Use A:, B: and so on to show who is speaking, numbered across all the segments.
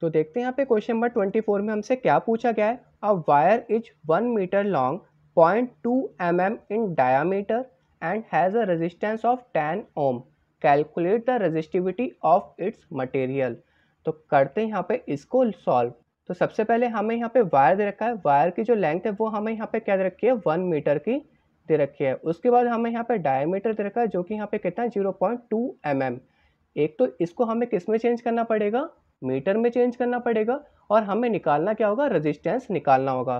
A: तो देखते हैं यहाँ पे क्वेश्चन नंबर ट्वेंटी फोर में हमसे क्या पूछा गया है a wire is one metre long point two M M in diameter and has a resistance of ten ohm calculate the resistivity of its material तो करते हैं यहाँ पे इसको सॉल्व तो सबसे पहले हमें यहाँ पे वायर दे रखा है वायर की जो लेंथ है वो हमें यहाँ पे क्या दे रखी है वन मीटर की दे रखी है उसके बाद हमें यहाँ पे डायमीटर दे रखा है जो कि यहाँ पे कितना है zero point two M M एक तो इसको हमें किस में चेंज करना पड़ेगा मीटर में चेंज करना पड़ेगा और हमें निकालना क्या होगा रजिस्टेंस निकालना होगा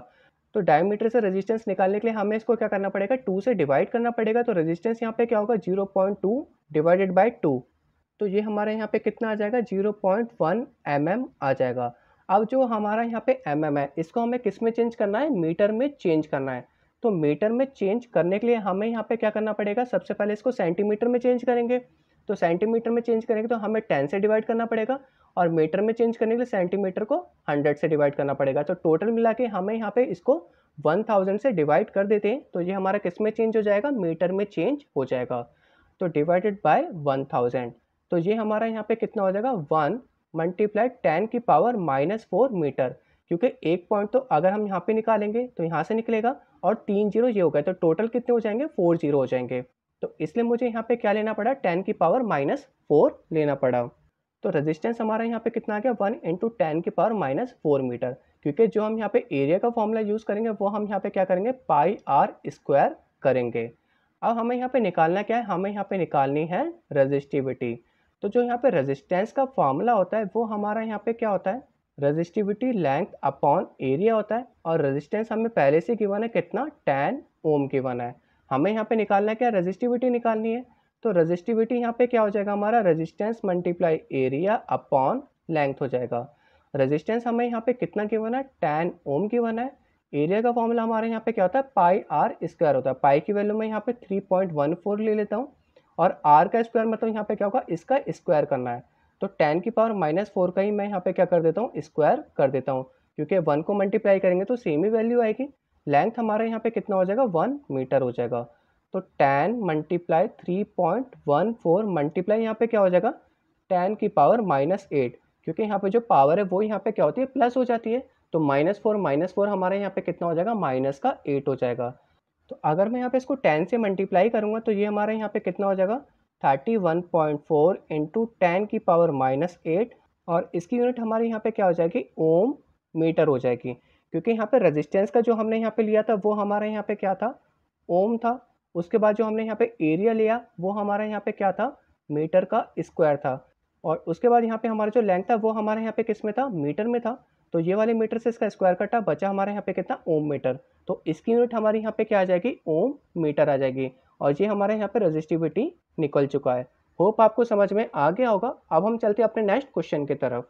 A: तो डायमीटर से रेजिस्टेंस निकालने के लिए हमें इसको क्या करना पड़ेगा टू से डिवाइड करना पड़ेगा तो रेजिस्टेंस यहाँ पे क्या होगा zero point two divided by two तो ये हमारे यहाँ पे कितना आ जाएगा zero point one M M आ जाएगा अब जो हमारा यहाँ पे एम mm एम है इसको हमें किस में चेंज करना है मीटर में चेंज करना है तो मीटर में चेंज करने के लिए हमें यहाँ पे क्या करना पड़ेगा सबसे पहले इसको सेंटीमीटर में चेंज करेंगे तो सेंटीमीटर में चेंज करेंगे तो हमें टेन से डिवाइड करना पड़ेगा और मीटर में चेंज करने के लिए सेंटीमीटर को हंड्रेड से डिवाइड करना पड़ेगा तो टोटल मिला के हमें यहाँ पे इसको वन थाउजेंड से डिवाइड कर देते हैं तो ये हमारा किस में चेंज हो जाएगा मीटर में चेंज हो जाएगा तो डिवाइडेड बाय वन थाउजेंड तो ये हमारा यहाँ पे कितना हो जाएगा वन मल्टीप्लाई टेन की पावर माइनस फोर मीटर क्योंकि एक पॉइंट तो अगर हम यहाँ पे निकालेंगे तो यहाँ से निकलेगा और तीन जीरो ये हो गए तो टोटल कितने हो जाएंगे फोर जीरो हो जाएंगे तो इसलिए मुझे यहाँ पे क्या लेना पड़ा टेन की पावर माइनस फोर लेना पड़ा तो रेजिस्टेंस हमारा यहाँ पे कितना आ गया वन इंटू टेन की पावर माइनस फोर मीटर क्योंकि जो हम यहाँ पे एरिया का फॉर्मूला यूज़ करेंगे वो हम यहाँ पे क्या करेंगे पाई आर स्क्वायर करेंगे अब हमें यहाँ पे निकालना क्या है हमें यहाँ पे निकालनी है रजिस्टिविटी तो जो यहाँ पे रजिस्टेंस का फॉर्मूला होता है वो हमारा यहाँ पे क्या होता है रजिस्टिविटी लेंथ अपॉन एरिया होता है और रजिस्टेंस हमें पहले से गिवन है कितना टेन ओम गिवन है हमें यहाँ पे निकालना है क्या रजिस्टिविटी निकालनी है तो रजिस्टिविटी यहाँ पे क्या हो जाएगा हमारा resistance multiply area upon length हो जाएगा रजिस्टेंस हमें यहाँ पे कितना गिवन है टेन ओम गिवन है एरिया का फॉर्मूला हमारे यहाँ पे क्या होता है पाई आर स्क्वायर होता है पाई की वैल्यू मैं यहाँ पे थ्री पॉइंट वन फोर ले लेता हूँ और आर का स्क्वायर मतलब यहाँ पे क्या होगा इसका स्क्वायर करना है तो टेन की पावर माइनस फोर का ही मैं यहाँ पे क्या कर देता हूँ स्क्वायर कर देता हूँ क्योंकि वन को मल्टीप्लाई करेंगे तो सेम ही वैल्यू आएगी लेंथ हमारे यहाँ पे कितना हो जाएगा वन मीटर हो जाएगा तो ten multiply three point one four multiply यहाँ पे क्या हो जाएगा टेन की पावर माइनस एट क्योंकि यहाँ पे जो पावर है वो यहाँ पे क्या होती है प्लस हो जाती है तो माइनस फोर माइनस फोर हमारे यहाँ पे कितना हो जाएगा माइनस का एट हो जाएगा तो अगर मैं यहाँ पे इसको टेन से मल्टीप्लाई करूँगा तो ये हमारे यहाँ पे कितना हो जाएगा thirty one point four into ten की पावर माइनस एट और इसकी यूनिट हमारे यहाँ पे क्या हो जाएगी ओम मीटर हो जाएगी क्योंकि यहाँ पे रेजिस्टेंस का जो हमने यहाँ पे लिया था वो हमारे यहाँ पे क्या था ओम था उसके बाद जो हमने यहाँ पे एरिया लिया वो हमारे यहाँ पे क्या था मीटर का स्क्वायर था और उसके बाद यहाँ पे हमारा जो लेंथ था वो हमारे यहाँ पे किस में था मीटर में था तो ये वाले मीटर से इसका स्क्वायर कटा बचा हमारे यहाँ पे कितना ओम मीटर तो इसकी यूनिट हमारे यहाँ पे क्या आ जाएगी ओम मीटर आ जाएगी और ये हमारे यहाँ पे रजिस्टिविटी निकल चुका है होप आपको समझ में आ गया होगा अब हम चलते हैं अपने नेक्स्ट क्वेश्चन की तरफ